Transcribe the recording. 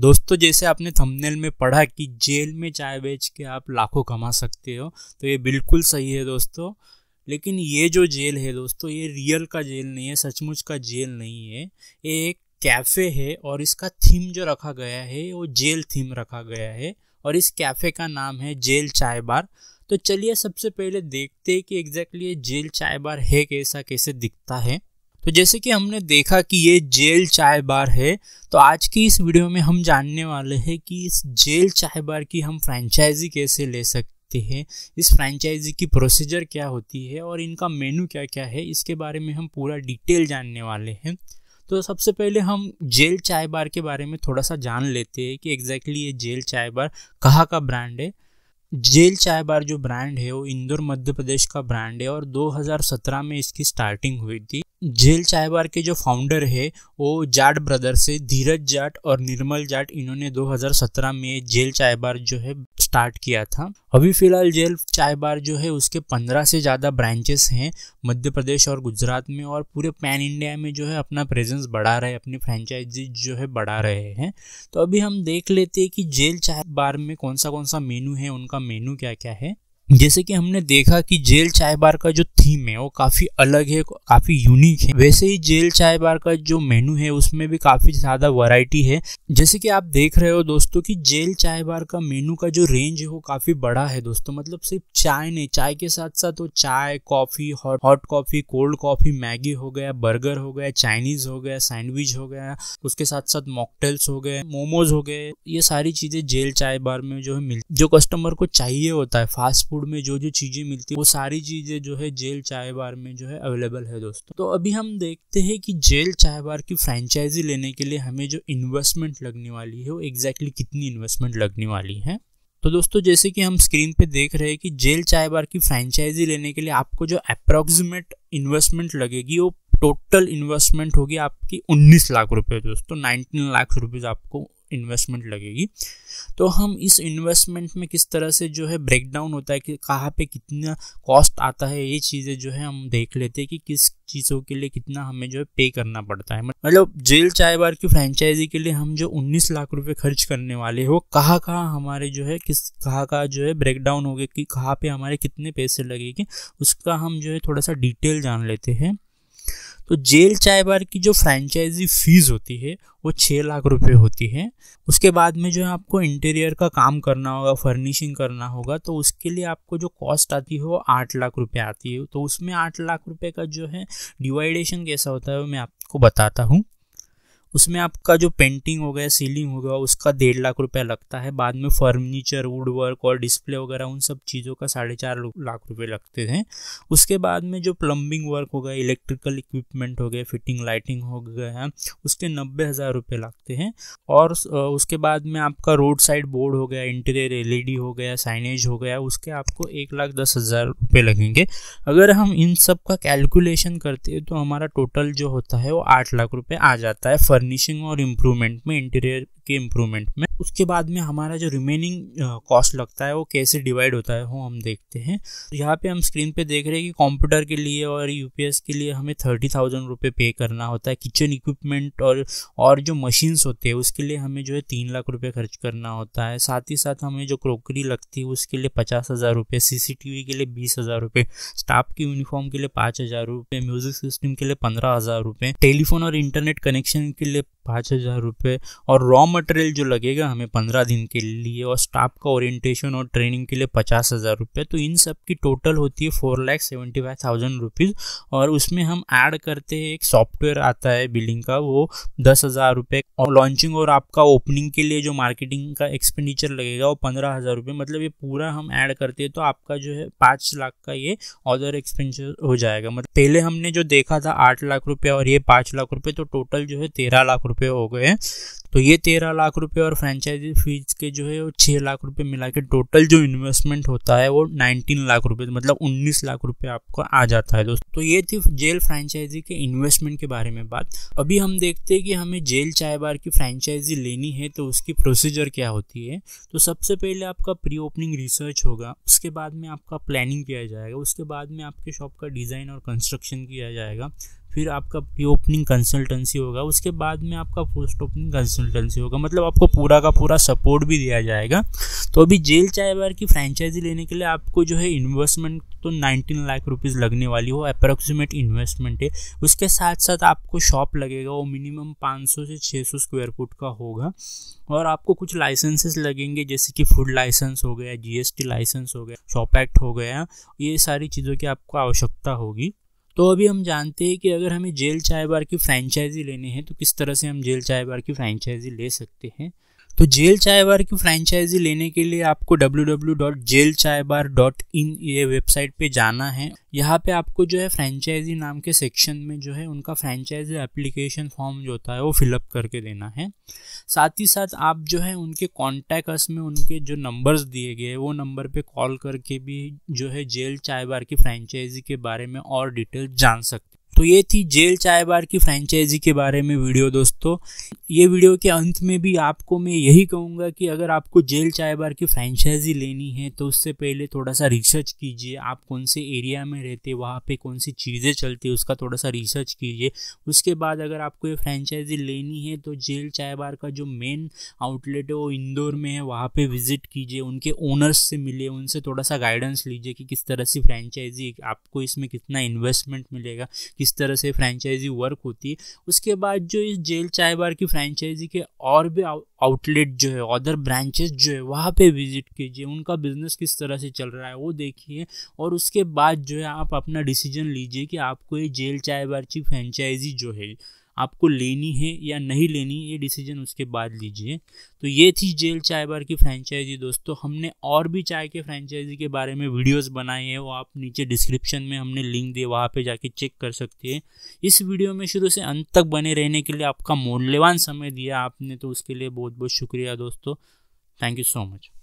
दोस्तों जैसे आपने थंबनेल में पढ़ा कि जेल में चाय बेच के आप लाखों कमा सकते हो तो ये बिल्कुल सही है दोस्तों लेकिन ये जो जेल है दोस्तों ये रियल का जेल नहीं है सचमुच का जेल नहीं है ये एक कैफ़े है और इसका थीम जो रखा गया है वो जेल थीम रखा गया है और इस कैफ़े का नाम है जेल चाय बार तो चलिए सबसे पहले देखते हैं कि एग्जैक्टली ये जेल चाय बार है कैसा कैसे दिखता है तो जैसे कि हमने देखा कि ये जेल चाय बार है तो आज की इस वीडियो में हम जानने वाले हैं कि इस जेल चाय बार की हम फ्रेंचाइजी कैसे ले सकते हैं इस फ्रेंचाइजी की प्रोसीजर क्या होती है और इनका मेनू क्या क्या है इसके बारे में हम पूरा डिटेल जानने वाले हैं तो सबसे पहले हम जेल चाय बार के बारे में थोड़ा सा जान लेते हैं कि एग्जैक्टली ये जेल चाय बार कहाँ का ब्रांड है जेल चाय बार जो ब्रांड है वो इंदौर मध्य प्रदेश का ब्रांड है और 2017 में इसकी स्टार्टिंग हुई थी जेल चायबार के जो फाउंडर है वो जाट ब्रदर से धीरज जाट और निर्मल जाट इन्होंने 2017 में जेल चायबार जो है स्टार्ट किया था अभी फिलहाल जेल चायबार जो है उसके 15 से ज़्यादा ब्रांचेस हैं मध्य प्रदेश और गुजरात में और पूरे पैन इंडिया में जो है अपना प्रेजेंस बढ़ा रहे अपनी फ्रेंचाइजी जो है बढ़ा रहे हैं तो अभी हम देख लेते हैं कि जेल चाय बार में कौन सा कौन सा मेनू है उनका मेनू क्या क्या है जैसे कि हमने देखा कि जेल चाय बार का जो थीम है वो काफ़ी अलग है काफ़ी यूनिक है वैसे ही जेल चाय बार का जो मेनू है उसमें भी काफ़ी ज़्यादा वैरायटी है जैसे कि आप देख रहे हो दोस्तों कि जेल चाय बार का मेनू का जो रेंज है वो काफ़ी बड़ा है दोस्तों मतलब सिर्फ चाय नहीं चाय के साथ साथ वो चाय coffee hot coffee cold coffee Maggi हो गया बर्गर हो गया चाइनीज़ हो गया सैंडविच हो गया उसके साथ साथ मॉकटेल्स हो गए मोमोज हो गए ये सारी चीज़ें जेल चाय बार में जो है मिल जो कस्टमर को चाहिए होता है फास्ट फूड फूड में जो जो चीज़ें मिलती है वो सारी चीज़ें जो है जेल चाय बार में जो है अवेलेबल है दोस्तों तो अभी हम देखते हैं कि जेल चाय बार की फ्रेंचाइजी लेने के लिए हमें जो इन्वेस्टमेंट लगने वाली है वो एग्जैक्टली कितनी इन्वेस्टमेंट लगने वाली है तो दोस्तों जैसे कि हम स्क्रीन पे देख रहे हैं कि जेल चाय बार की फ्रेंचाइजी लेने के लिए आपको जो अप्रोक्सीमेट इन्वेस्टमेंट लगेगी वो टोटल इन्वेस्टमेंट होगी आपकी 19 लाख रुपए दोस्तों 19 लाख रुपीज आपको इन्वेस्टमेंट लगेगी तो हम इस इन्वेस्टमेंट में किस तरह से जो है ब्रेकडाउन होता है कि कहाँ पे कितना कॉस्ट आता है ये चीज़ें जो है हम देख लेते हैं कि किस चीज़ों के लिए कितना हमें जो है पे करना पड़ता है मतलब जेल चाय बार की फ्रेंचाइजी के लिए हम जो 19 लाख रुपए खर्च करने वाले हो कहाँ कहाँ हमारे जो है किस कहाँ कहाँ जो है ब्रेक डाउन हो गया कि कहाँ पर हमारे कितने पैसे लगेगी उसका हम जो है थोड़ा सा डिटेल जान लेते हैं तो जेल चाय बार की जो फ्रेंचाइजी फीस होती है वो छः लाख रुपए होती है उसके बाद में जो है आपको इंटीरियर का काम करना होगा फर्निशिंग करना होगा तो उसके लिए आपको जो कॉस्ट आती है वो आठ लाख रुपए आती है तो उसमें आठ लाख रुपए का जो है डिवाइडेशन कैसा होता है वो मैं आपको बताता हूँ उसमें आपका जो पेंटिंग हो गया सीलिंग हो गया उसका डेढ़ लाख रुपए लगता है बाद में फर्नीचर वुड वर्क और डिस्प्ले वगैरह उन सब चीज़ों का साढ़े चार लाख रुपये लगते हैं उसके बाद में जो प्लम्बिंग वर्क हो गया इलेक्ट्रिकल इक्विपमेंट हो गया फिटिंग लाइटिंग हो गया उसके नब्बे हज़ार रुपये लगते हैं और उसके बाद में आपका रोड साइड बोर्ड हो गया इंटीरियर एल e हो गया साइनेज हो गया उसके आपको एक लाख दस हज़ार रुपये लगेंगे अगर हम इन सब का कैलकुलेशन करते हैं तो हमारा टोटल जो होता है वो आठ लाख रुपये आ जाता है फर्नी फर्निशिंग और इम्प्रूवमेंट में इंटीरियर के इम्प्रूवमेंट में उसके बाद में हमारा जो रिमेनिंग कॉस्ट लगता है वो कैसे डिवाइड होता है वो हम देखते हैं यहाँ पे हम स्क्रीन पे देख रहे हैं कि कंप्यूटर के लिए और यूपीएस के लिए हमें थर्टी थाउजेंड रुपये पे करना होता है किचन इक्विपमेंट और और जो मशीन्स होते हैं उसके लिए हमें जो है तीन लाख रुपये खर्च करना होता है साथ ही साथ हमें जो क्रोकरी लगती है उसके लिए पचास हज़ार रुपये सी के लिए बीस हज़ार रुपये स्टाफ की यूनिफॉर्म के लिए पाँच हज़ार रुपये म्यूज़िक सिस्टम के लिए पंद्रह हज़ार रुपये टेलीफोन और इंटरनेट कनेक्शन के लिए पाँच हज़ार रुपये और रॉ मटेरियल जो लगेगा हमें पंद्रह दिन के लिए और स्टाफ का ओरिएंटेशन और ट्रेनिंग के लिए पचास हज़ार रुपये तो इन सब की टोटल होती है four lakh seventy five thousand rupees और उसमें हम ऐड करते हैं एक सॉफ्टवेयर आता है बिलिंग का वो दस हज़ार रुपये और लॉन्चिंग और आपका ओपनिंग के लिए जो मार्केटिंग का एक्सपेंडिचर लगेगा वो पंद्रह हज़ार रुपये मतलब ये पूरा हम ऐड करते हैं तो आपका जो है पाँच लाख का ये अदर एक्सपेंडिचर हो जाएगा मतलब पहले हमने जो देखा था आठ लाख रुपये और ये पाँच लाख रुपये तो टोटल जो है तेरह लाख रुपये रुपये हो गए तो ये तेरह लाख रुपए और फ्रेंचाइजी फीस के जो है वो छः लाख रुपए मिला के टोटल जो इन्वेस्टमेंट होता है वो नाइनटीन लाख रुपए मतलब उन्नीस लाख रुपए आपको आ जाता है दोस्तों तो ये थी जेल फ्रेंचाइजी के इन्वेस्टमेंट के बारे में बात अभी हम देखते हैं कि हमें जेल चाय बार की फ्रेंचाइजी लेनी है तो उसकी प्रोसीजर क्या होती है तो सबसे पहले आपका प्री ओपनिंग रिसर्च होगा उसके बाद में आपका प्लानिंग किया जाएगा उसके बाद में आपके शॉप का डिज़ाइन और कंस्ट्रक्शन किया जाएगा फिर आपका प्री ओपनिंग कंसल्टेंसी होगा उसके बाद में आपका पोस्ट ओपनिंग कंसल्टेंसी होगा मतलब आपको पूरा का पूरा सपोर्ट भी दिया जाएगा तो अभी जेल चाय बार की फ्रेंचाइजी लेने के लिए आपको जो है इन्वेस्टमेंट तो 19 लाख रुपीज़ लगने वाली हो अप्रोक्सीमेट इन्वेस्टमेंट है उसके साथ साथ आपको शॉप लगेगा वो मिनिमम 500 से 600 स्क्वायर फुट का होगा और आपको कुछ लाइसेंसेस लगेंगे जैसे कि फूड लाइसेंस हो गया जीएसटी लाइसेंस हो गया शॉप एक्ट हो गया ये सारी चीज़ों की आपको आवश्यकता होगी तो अभी हम जानते हैं कि अगर हमें जेल चाय बार की फ्रेंचाइजी लेनी है तो किस तरह से हम जेल चाय बार की फ्रेंचाइजी ले सकते हैं तो जेल चाय बार की फ्रेंचाइजी लेने के लिए आपको www.jailchaibar.in ये वेबसाइट पे जाना है यहाँ पे आपको जो है फ्रेंचाइजी नाम के सेक्शन में जो है उनका फ्रेंचाइजी एप्लीकेशन फॉर्म जो होता है वो फिलअप करके देना है साथ ही साथ आप जो है उनके अस में उनके जो नंबर्स दिए गए वो नंबर पे कॉल करके भी जो है जेल चाय बार की फ्रेंचाइजी के बारे में और डिटेल जान सकते तो ये थी जेल चाय बार की फ्रेंचाइजी के बारे में वीडियो दोस्तों ये वीडियो के अंत में भी आपको मैं यही कहूँगा कि अगर आपको जेल चाय बार की फ्रेंचाइजी लेनी है तो उससे पहले थोड़ा सा रिसर्च कीजिए आप कौन से एरिया में रहते वहाँ पे कौन सी चीज़ें चलती है उसका थोड़ा सा रिसर्च कीजिए उसके बाद अगर आपको ये फ्रेंचाइजी लेनी है तो जेल चाय बार का जो मेन आउटलेट है वो इंदौर में है वहाँ पर विज़िट कीजिए उनके ओनर्स से मिलिए उनसे थोड़ा सा गाइडेंस लीजिए कि किस तरह से फ्रेंचाइजी आपको इसमें कितना इन्वेस्टमेंट मिलेगा किस तरह से फ्रेंचाइजी वर्क होती है उसके बाद जो इस जेल चाय बार की फ्रेंचाइजी के और भी आउटलेट जो है अदर ब्रांचेस जो है वहाँ पे विजिट कीजिए उनका बिजनेस किस तरह से चल रहा है वो देखिए और उसके बाद जो है आप अपना डिसीजन लीजिए कि आपको ये जेल चाय बार की फ्रेंचाइजी जो है आपको लेनी है या नहीं लेनी ये डिसीजन उसके बाद लीजिए तो ये थी जेल चाय बार की फ्रेंचाइजी दोस्तों हमने और भी चाय के फ्रेंचाइजी के बारे में वीडियोस बनाए हैं वो आप नीचे डिस्क्रिप्शन में हमने लिंक दिए वहाँ पे जाके चेक कर सकते हैं इस वीडियो में शुरू से अंत तक बने रहने के लिए आपका मूल्यवान समय दिया आपने तो उसके लिए बहुत बहुत शुक्रिया दोस्तों थैंक यू सो मच